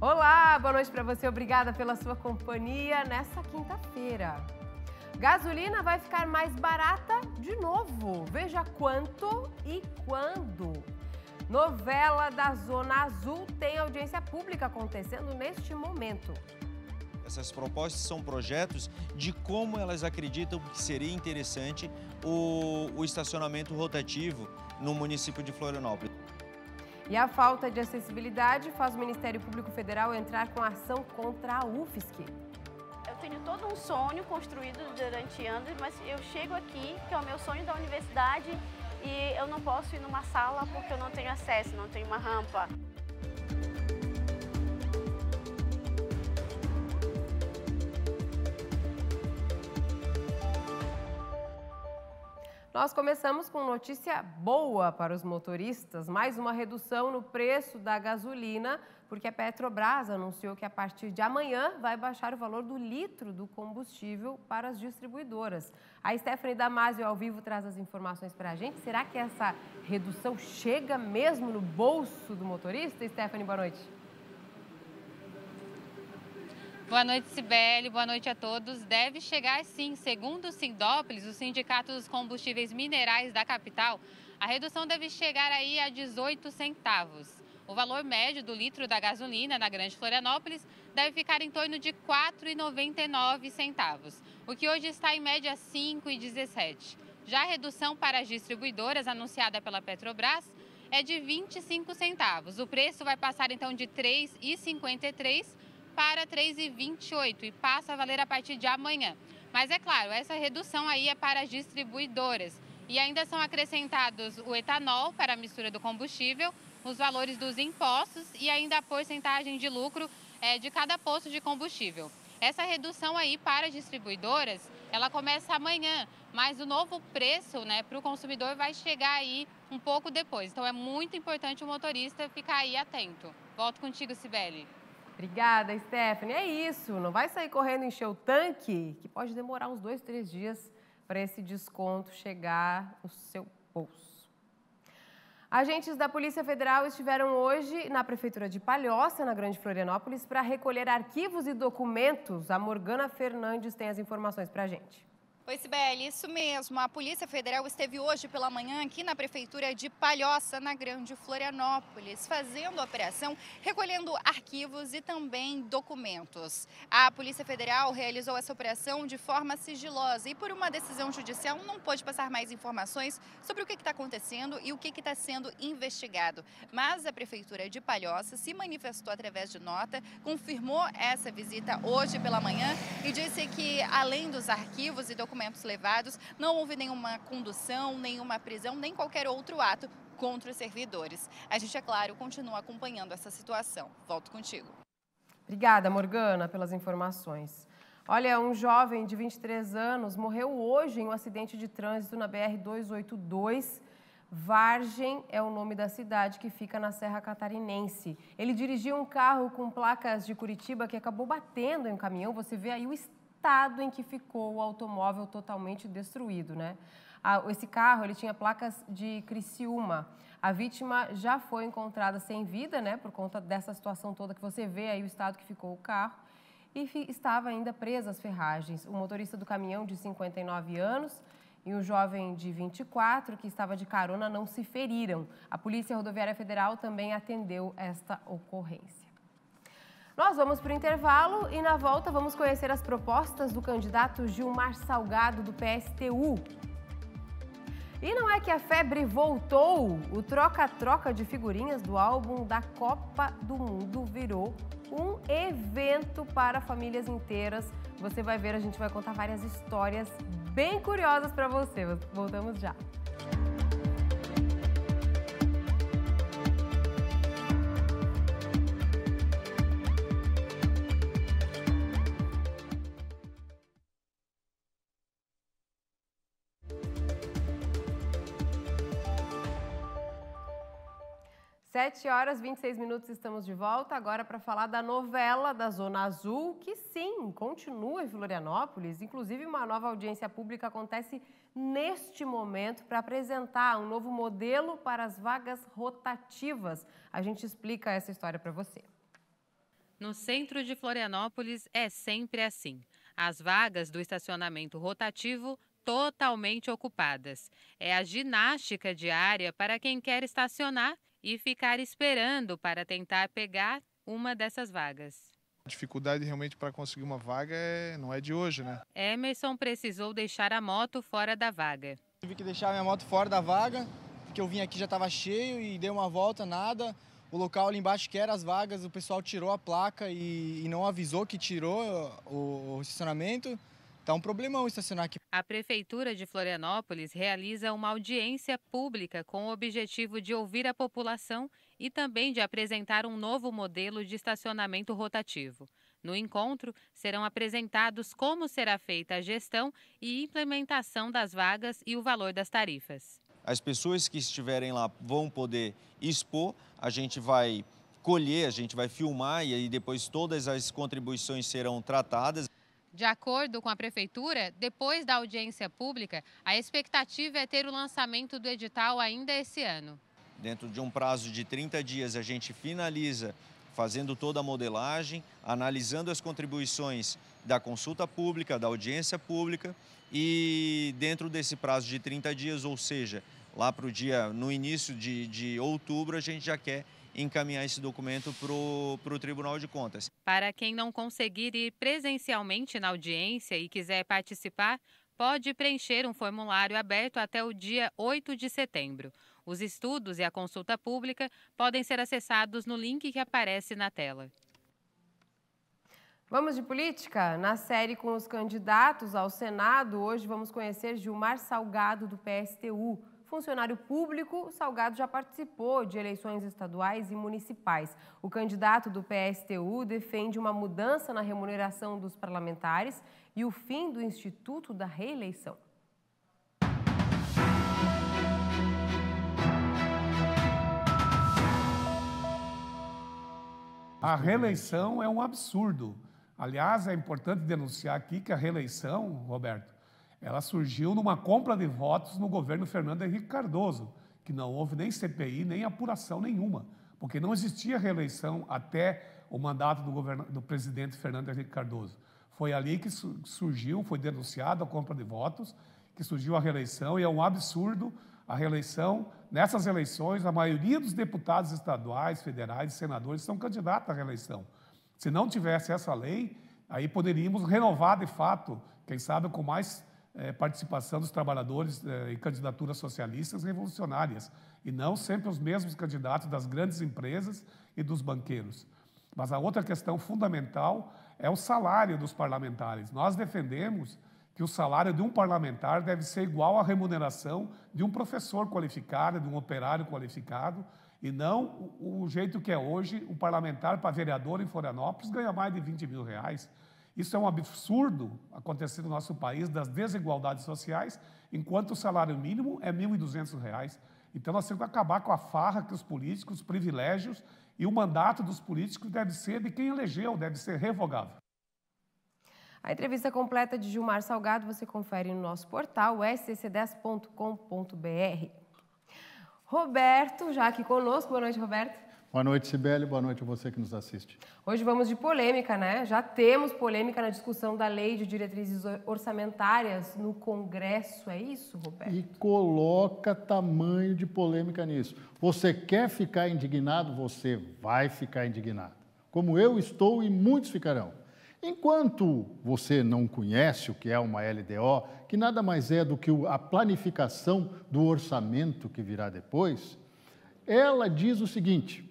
Olá, boa noite para você. Obrigada pela sua companhia nessa quinta-feira. Gasolina vai ficar mais barata de novo. Veja quanto e quando. Novela da Zona Azul tem audiência pública acontecendo neste momento. Essas propostas são projetos de como elas acreditam que seria interessante o, o estacionamento rotativo no município de Florianópolis. E a falta de acessibilidade faz o Ministério Público Federal entrar com ação contra a UFSC. Eu tenho todo um sonho construído durante anos, mas eu chego aqui, que é o meu sonho da universidade, e eu não posso ir numa sala porque eu não tenho acesso, não tenho uma rampa. Nós começamos com notícia boa para os motoristas: mais uma redução no preço da gasolina, porque a Petrobras anunciou que a partir de amanhã vai baixar o valor do litro do combustível para as distribuidoras. A Stephanie Damasio, ao vivo, traz as informações para a gente. Será que essa redução chega mesmo no bolso do motorista? Stephanie, boa noite. Boa noite, Sibeli. Boa noite a todos. Deve chegar sim, segundo o Sindópolis, o Sindicato dos Combustíveis Minerais da capital, a redução deve chegar aí a 18 centavos. O valor médio do litro da gasolina na Grande Florianópolis deve ficar em torno de R$ 4,99 centavos, o que hoje está em média R$ 5,17. Já a redução para as distribuidoras anunciada pela Petrobras é de 25 centavos. O preço vai passar então de R$ 3,53 para 3,28 e passa a valer a partir de amanhã. Mas é claro, essa redução aí é para as distribuidoras. E ainda são acrescentados o etanol para a mistura do combustível, os valores dos impostos e ainda a porcentagem de lucro é, de cada posto de combustível. Essa redução aí para as distribuidoras, ela começa amanhã, mas o novo preço né, para o consumidor vai chegar aí um pouco depois. Então é muito importante o motorista ficar aí atento. Volto contigo, Sibeli. Obrigada, Stephanie. É isso, não vai sair correndo encher o tanque, que pode demorar uns dois, três dias para esse desconto chegar no seu bolso. Agentes da Polícia Federal estiveram hoje na Prefeitura de Palhoça, na Grande Florianópolis, para recolher arquivos e documentos. A Morgana Fernandes tem as informações para a gente. Oi, Sibeli, isso mesmo. A Polícia Federal esteve hoje pela manhã aqui na Prefeitura de Palhoça, na Grande Florianópolis, fazendo a operação, recolhendo arquivos e também documentos. A Polícia Federal realizou essa operação de forma sigilosa e, por uma decisão judicial, não pôde passar mais informações sobre o que está acontecendo e o que está sendo investigado. Mas a Prefeitura de Palhoça se manifestou através de nota, confirmou essa visita hoje pela manhã e disse que, além dos arquivos e documentos, documentos levados, não houve nenhuma condução, nenhuma prisão, nem qualquer outro ato contra os servidores. A gente, é claro, continua acompanhando essa situação. Volto contigo. Obrigada, Morgana, pelas informações. Olha, um jovem de 23 anos morreu hoje em um acidente de trânsito na BR-282. Vargem é o nome da cidade que fica na Serra Catarinense. Ele dirigiu um carro com placas de Curitiba que acabou batendo em um caminhão. Você vê aí o estado estado em que ficou o automóvel totalmente destruído, né? Esse carro ele tinha placas de Criciúma. A vítima já foi encontrada sem vida, né? Por conta dessa situação toda que você vê aí o estado que ficou o carro e estava ainda presa às ferragens. O motorista do caminhão de 59 anos e o jovem de 24 que estava de carona não se feriram. A Polícia Rodoviária Federal também atendeu esta ocorrência. Nós vamos para o intervalo e na volta vamos conhecer as propostas do candidato Gilmar Salgado do PSTU. E não é que a febre voltou? O troca-troca de figurinhas do álbum da Copa do Mundo virou um evento para famílias inteiras. Você vai ver, a gente vai contar várias histórias bem curiosas para você. Voltamos já. 7 horas 26 minutos estamos de volta agora para falar da novela da Zona Azul, que sim, continua em Florianópolis. Inclusive, uma nova audiência pública acontece neste momento para apresentar um novo modelo para as vagas rotativas. A gente explica essa história para você. No centro de Florianópolis é sempre assim. As vagas do estacionamento rotativo totalmente ocupadas. É a ginástica diária para quem quer estacionar e ficar esperando para tentar pegar uma dessas vagas. A dificuldade realmente para conseguir uma vaga é, não é de hoje, né? Emerson precisou deixar a moto fora da vaga. Tive que deixar minha moto fora da vaga, porque eu vim aqui já estava cheio e dei uma volta, nada. O local ali embaixo que era as vagas, o pessoal tirou a placa e, e não avisou que tirou o, o estacionamento. Tá um problemão estacionar aqui. A Prefeitura de Florianópolis realiza uma audiência pública com o objetivo de ouvir a população e também de apresentar um novo modelo de estacionamento rotativo. No encontro, serão apresentados como será feita a gestão e implementação das vagas e o valor das tarifas. As pessoas que estiverem lá vão poder expor, a gente vai colher, a gente vai filmar e aí depois todas as contribuições serão tratadas. De acordo com a Prefeitura, depois da audiência pública, a expectativa é ter o lançamento do edital ainda esse ano. Dentro de um prazo de 30 dias, a gente finaliza fazendo toda a modelagem, analisando as contribuições da consulta pública, da audiência pública e dentro desse prazo de 30 dias, ou seja, lá para o dia, no início de, de outubro, a gente já quer encaminhar esse documento para o Tribunal de Contas. Para quem não conseguir ir presencialmente na audiência e quiser participar, pode preencher um formulário aberto até o dia 8 de setembro. Os estudos e a consulta pública podem ser acessados no link que aparece na tela. Vamos de política? Na série com os candidatos ao Senado, hoje vamos conhecer Gilmar Salgado, do PSTU. Funcionário público, Salgado já participou de eleições estaduais e municipais. O candidato do PSTU defende uma mudança na remuneração dos parlamentares e o fim do Instituto da Reeleição. A reeleição é um absurdo. Aliás, é importante denunciar aqui que a reeleição, Roberto, ela surgiu numa compra de votos no governo Fernando Henrique Cardoso, que não houve nem CPI, nem apuração nenhuma, porque não existia reeleição até o mandato do, governo, do presidente Fernando Henrique Cardoso. Foi ali que surgiu, foi denunciada a compra de votos, que surgiu a reeleição, e é um absurdo a reeleição. Nessas eleições, a maioria dos deputados estaduais, federais e senadores são candidatos à reeleição. Se não tivesse essa lei, aí poderíamos renovar de fato, quem sabe com mais é, participação dos trabalhadores é, em candidaturas socialistas revolucionárias, e não sempre os mesmos candidatos das grandes empresas e dos banqueiros. Mas a outra questão fundamental é o salário dos parlamentares. Nós defendemos que o salário de um parlamentar deve ser igual à remuneração de um professor qualificado, de um operário qualificado, e não o, o jeito que é hoje, o parlamentar para vereador em Florianópolis ganha mais de 20 mil reais. Isso é um absurdo acontecer no nosso país, das desigualdades sociais, enquanto o salário mínimo é R$ 1.200. Então, nós temos que acabar com a farra que os políticos, os privilégios e o mandato dos políticos deve ser de quem elegeu, deve ser revogável. A entrevista completa de Gilmar Salgado você confere no nosso portal scc10.com.br. Roberto, já aqui conosco. Boa noite, Roberto. Boa noite, Sibeli. Boa noite a você que nos assiste. Hoje vamos de polêmica, né? Já temos polêmica na discussão da lei de diretrizes orçamentárias no Congresso, é isso, Roberto? E coloca tamanho de polêmica nisso. Você quer ficar indignado? Você vai ficar indignado. Como eu estou e muitos ficarão. Enquanto você não conhece o que é uma LDO, que nada mais é do que a planificação do orçamento que virá depois, ela diz o seguinte: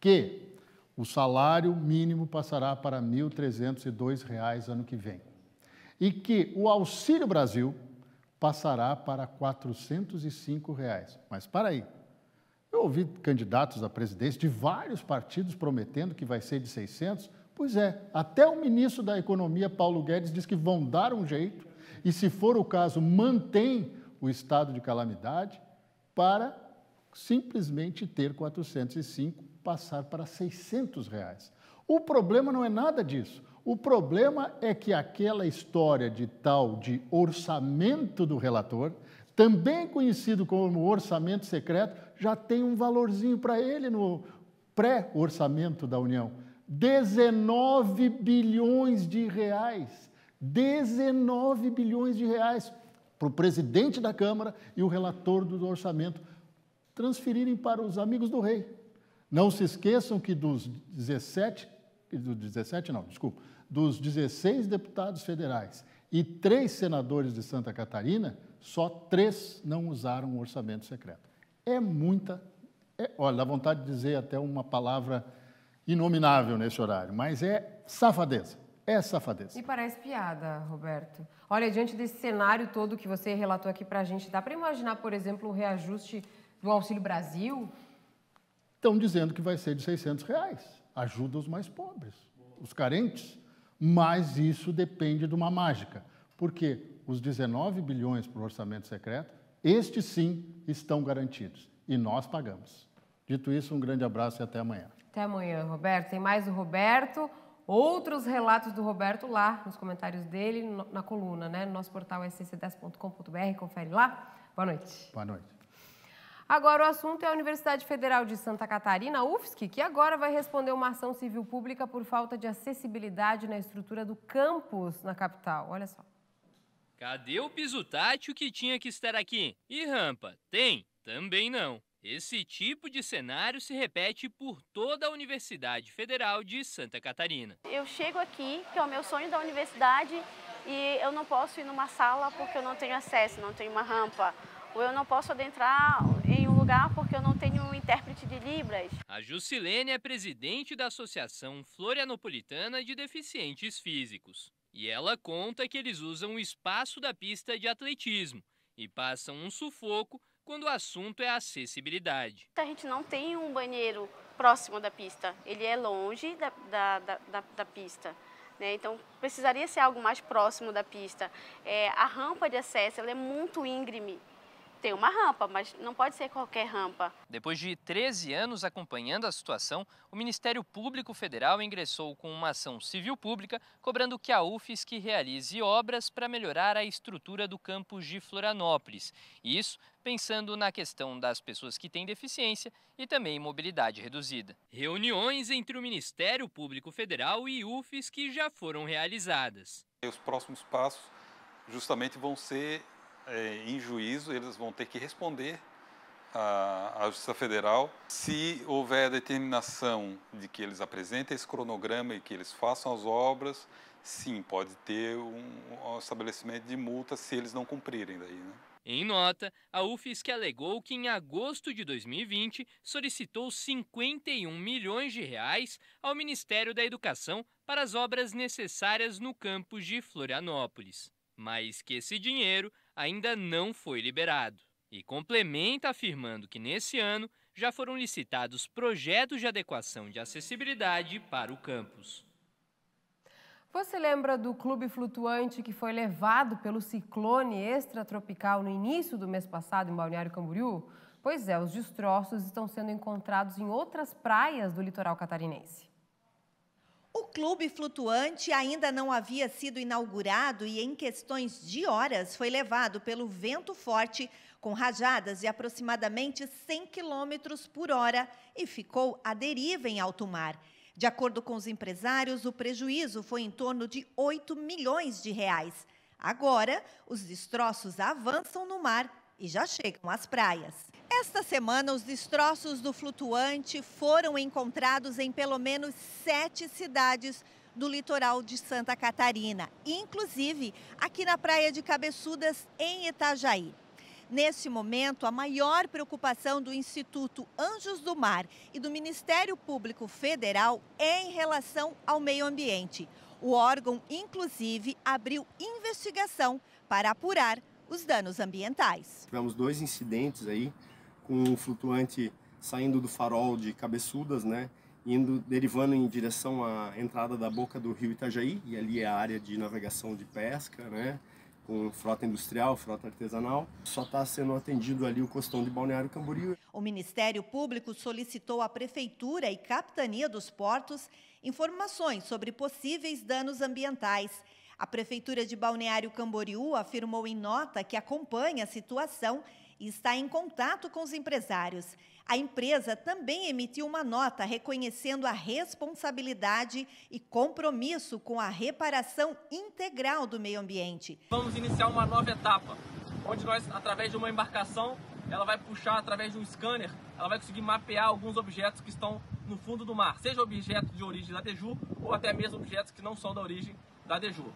que o salário mínimo passará para R$ 1.302 ano que vem e que o Auxílio Brasil passará para R$ 405. Reais. Mas para aí, eu ouvi candidatos à presidência de vários partidos prometendo que vai ser de 600. Pois é, até o ministro da Economia, Paulo Guedes, diz que vão dar um jeito e, se for o caso, mantém o estado de calamidade para simplesmente ter 405 passar para 600 reais. O problema não é nada disso. O problema é que aquela história de tal de orçamento do relator, também conhecido como orçamento secreto, já tem um valorzinho para ele no pré-orçamento da União. 19 bilhões de reais. 19 bilhões de reais para o presidente da Câmara e o relator do orçamento transferirem para os amigos do rei. Não se esqueçam que dos 17, dos 17 não, desculpa, dos 16 deputados federais e três senadores de Santa Catarina, só três não usaram o orçamento secreto. É muita, é, olha, dá vontade de dizer até uma palavra inominável nesse horário, mas é safadeza. É safadeza. E parece piada, Roberto. Olha, diante desse cenário todo que você relatou aqui para a gente, dá para imaginar, por exemplo, o reajuste do Auxílio Brasil? Estão dizendo que vai ser de 600 reais. Ajuda os mais pobres, os carentes. Mas isso depende de uma mágica, porque os 19 bilhões para o orçamento secreto, estes sim estão garantidos e nós pagamos. Dito isso, um grande abraço e até amanhã. Até amanhã, Roberto. Tem mais o Roberto, outros relatos do Roberto lá nos comentários dele, na coluna, né? No nosso portal sc10.com.br, confere lá. Boa noite. Boa noite. Agora o assunto é a Universidade Federal de Santa Catarina, UFSC, que agora vai responder uma ação civil pública por falta de acessibilidade na estrutura do campus na capital. Olha só. Cadê o piso tátil que tinha que estar aqui? E rampa? Tem? Também não. Esse tipo de cenário se repete por toda a Universidade Federal de Santa Catarina. Eu chego aqui, que é o meu sonho da universidade, e eu não posso ir numa sala porque eu não tenho acesso, não tenho uma rampa, ou eu não posso adentrar em um lugar porque eu não tenho um intérprete de Libras. A Jusilene é presidente da Associação Florianopolitana de Deficientes Físicos. E ela conta que eles usam o espaço da pista de atletismo e passam um sufoco quando o assunto é acessibilidade. A gente não tem um banheiro próximo da pista, ele é longe da, da, da, da pista. Né? Então, precisaria ser algo mais próximo da pista. É, a rampa de acesso ela é muito íngreme, tem uma rampa, mas não pode ser qualquer rampa. Depois de 13 anos acompanhando a situação, o Ministério Público Federal ingressou com uma ação civil pública cobrando que a que realize obras para melhorar a estrutura do campus de Florianópolis. Isso pensando na questão das pessoas que têm deficiência e também mobilidade reduzida. Reuniões entre o Ministério Público Federal e que já foram realizadas. Os próximos passos justamente vão ser é, em juízo, eles vão ter que responder à, à Justiça Federal se houver a determinação de que eles apresentem esse cronograma e que eles façam as obras. Sim, pode ter um, um estabelecimento de multa se eles não cumprirem daí, né? Em nota, a UFSC alegou que em agosto de 2020 solicitou 51 milhões de reais ao Ministério da Educação para as obras necessárias no campus de Florianópolis, mas que esse dinheiro ainda não foi liberado. E complementa afirmando que nesse ano já foram licitados projetos de adequação de acessibilidade para o campus. Você lembra do clube flutuante que foi levado pelo ciclone extratropical no início do mês passado em Balneário Camboriú? Pois é, os destroços estão sendo encontrados em outras praias do litoral catarinense. O clube flutuante ainda não havia sido inaugurado e, em questões de horas, foi levado pelo vento forte, com rajadas de aproximadamente 100 km por hora, e ficou à deriva em alto mar. De acordo com os empresários, o prejuízo foi em torno de 8 milhões de reais. Agora, os destroços avançam no mar e já chegam às praias. Esta semana, os destroços do flutuante foram encontrados em pelo menos sete cidades do litoral de Santa Catarina, inclusive aqui na Praia de Cabeçudas, em Itajaí. Neste momento, a maior preocupação do Instituto Anjos do Mar e do Ministério Público Federal é em relação ao meio ambiente. O órgão, inclusive, abriu investigação para apurar os danos ambientais. Tivemos dois incidentes aí com o flutuante saindo do farol de Cabeçudas, né? Indo, derivando em direção à entrada da boca do rio Itajaí, e ali é a área de navegação de pesca, né? com frota industrial, frota artesanal. Só está sendo atendido ali o costão de Balneário Camboriú. O Ministério Público solicitou à Prefeitura e Capitania dos Portos informações sobre possíveis danos ambientais. A Prefeitura de Balneário Camboriú afirmou em nota que acompanha a situação e está em contato com os empresários. A empresa também emitiu uma nota reconhecendo a responsabilidade e compromisso com a reparação integral do meio ambiente. Vamos iniciar uma nova etapa, onde nós, através de uma embarcação, ela vai puxar através de um scanner, ela vai conseguir mapear alguns objetos que estão no fundo do mar, seja objetos de origem da Deju ou até mesmo objetos que não são da origem da Deju.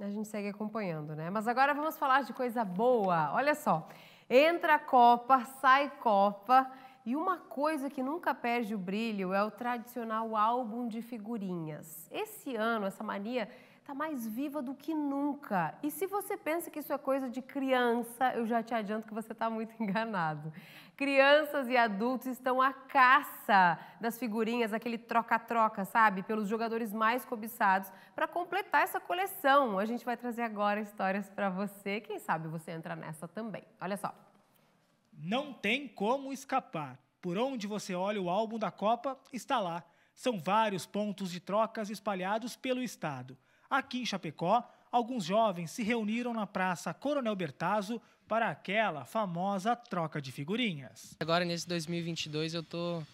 A gente segue acompanhando, né? Mas agora vamos falar de coisa boa. Olha só, entra Copa, sai Copa. E uma coisa que nunca perde o brilho é o tradicional álbum de figurinhas. Esse ano, essa mania está mais viva do que nunca. E se você pensa que isso é coisa de criança, eu já te adianto que você está muito enganado. Crianças e adultos estão à caça das figurinhas, aquele troca-troca, sabe? Pelos jogadores mais cobiçados, para completar essa coleção. A gente vai trazer agora histórias para você. Quem sabe você entra nessa também. Olha só. Não tem como escapar. Por onde você olha o álbum da Copa, está lá. São vários pontos de trocas espalhados pelo estado. Aqui em Chapecó, alguns jovens se reuniram na Praça Coronel Bertazzo para aquela famosa troca de figurinhas. Agora nesse 2022 eu estou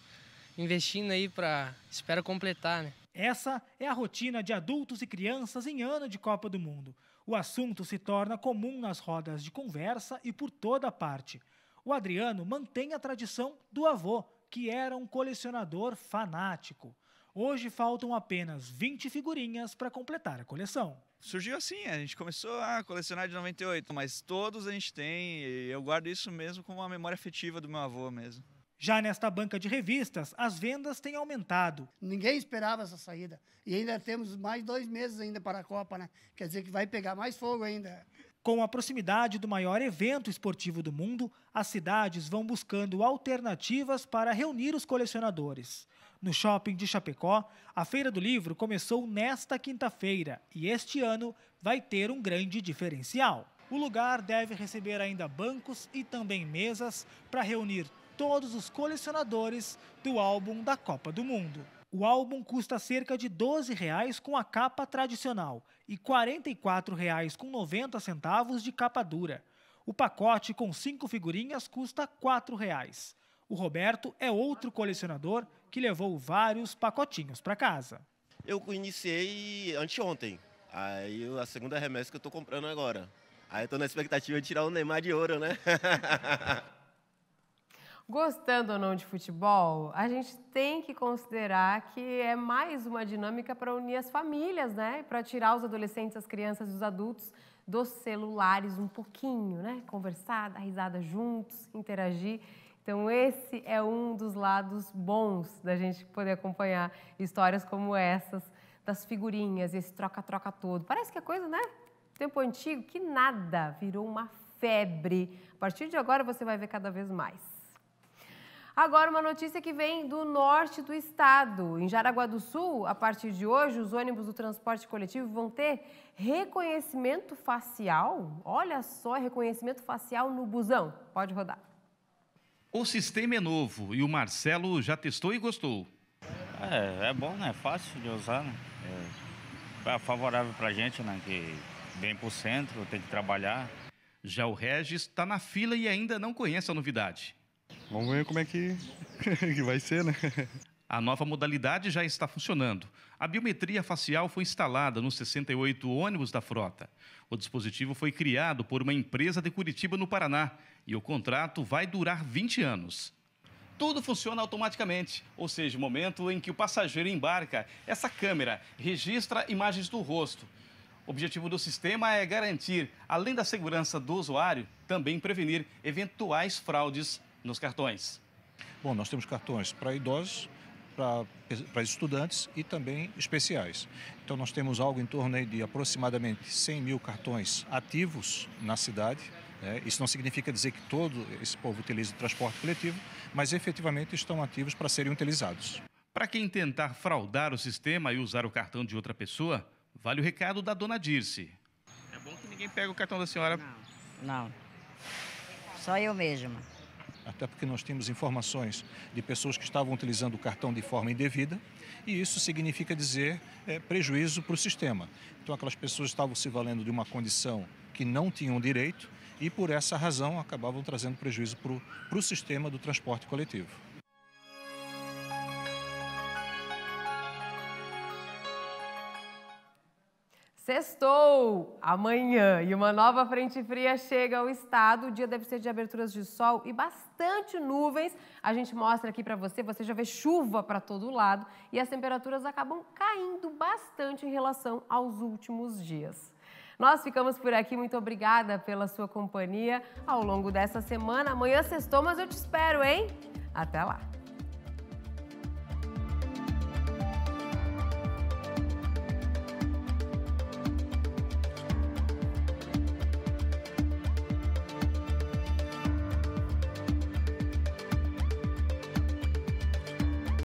investindo aí para espero completar, né? Essa é a rotina de adultos e crianças em ano de Copa do Mundo. O assunto se torna comum nas rodas de conversa e por toda parte. O Adriano mantém a tradição do avô, que era um colecionador fanático. Hoje faltam apenas 20 figurinhas para completar a coleção. Surgiu assim, a gente começou a colecionar de 98, mas todos a gente tem e eu guardo isso mesmo como uma memória afetiva do meu avô mesmo. Já nesta banca de revistas, as vendas têm aumentado. Ninguém esperava essa saída. E ainda temos mais dois meses ainda para a Copa, né? Quer dizer que vai pegar mais fogo ainda. Com a proximidade do maior evento esportivo do mundo, as cidades vão buscando alternativas para reunir os colecionadores. No shopping de Chapecó, a Feira do Livro começou nesta quinta-feira e este ano vai ter um grande diferencial. O lugar deve receber ainda bancos e também mesas para reunir todos os colecionadores do álbum da Copa do Mundo. O álbum custa cerca de R$ com a capa tradicional e 90 centavos de capa dura. O pacote com cinco figurinhas custa R$ O Roberto é outro colecionador que levou vários pacotinhos para casa. Eu iniciei anteontem. Aí a segunda remessa que eu estou comprando agora. Aí estou na expectativa de tirar o Neymar de ouro, né? Gostando ou não de futebol, a gente tem que considerar que é mais uma dinâmica para unir as famílias, né? Para tirar os adolescentes, as crianças e os adultos dos celulares um pouquinho, né? Conversar, dar risada juntos, interagir. Então, esse é um dos lados bons da gente poder acompanhar histórias como essas, das figurinhas, esse troca-troca todo. Parece que é coisa, né? Tempo antigo, que nada, virou uma febre. A partir de agora você vai ver cada vez mais. Agora, uma notícia que vem do norte do estado. Em Jaraguá do Sul, a partir de hoje, os ônibus do transporte coletivo vão ter reconhecimento facial. Olha só, reconhecimento facial no busão. Pode rodar. O sistema é novo e o Marcelo já testou e gostou. É, é bom, né? É fácil de usar, né? É, é favorável pra gente, né? Que vem pro centro, tem que trabalhar. Já o Regis está na fila e ainda não conhece a novidade. Vamos ver como é que, que vai ser, né? A nova modalidade já está funcionando. A biometria facial foi instalada nos 68 ônibus da frota. O dispositivo foi criado por uma empresa de Curitiba, no Paraná, e o contrato vai durar 20 anos. Tudo funciona automaticamente, ou seja, o momento em que o passageiro embarca, essa câmera registra imagens do rosto. O objetivo do sistema é garantir, além da segurança do usuário, também prevenir eventuais fraudes nos cartões? Bom, nós temos cartões para idosos, para estudantes e também especiais. Então, nós temos algo em torno de aproximadamente 100 mil cartões ativos na cidade. Né? Isso não significa dizer que todo esse povo utiliza o transporte coletivo, mas efetivamente estão ativos para serem utilizados. Para quem tentar fraudar o sistema e usar o cartão de outra pessoa, vale o recado da dona Dirce. É bom que ninguém pega o cartão da senhora. Não, não. só eu mesma até porque nós temos informações de pessoas que estavam utilizando o cartão de forma indevida, e isso significa dizer é, prejuízo para o sistema. Então, aquelas pessoas estavam se valendo de uma condição que não tinham direito e, por essa razão, acabavam trazendo prejuízo para o sistema do transporte coletivo. Sextou amanhã e uma nova frente fria chega ao estado. O dia deve ser de aberturas de sol e bastante nuvens. A gente mostra aqui para você, você já vê chuva para todo lado e as temperaturas acabam caindo bastante em relação aos últimos dias. Nós ficamos por aqui, muito obrigada pela sua companhia ao longo dessa semana. Amanhã sextou, mas eu te espero, hein? Até lá!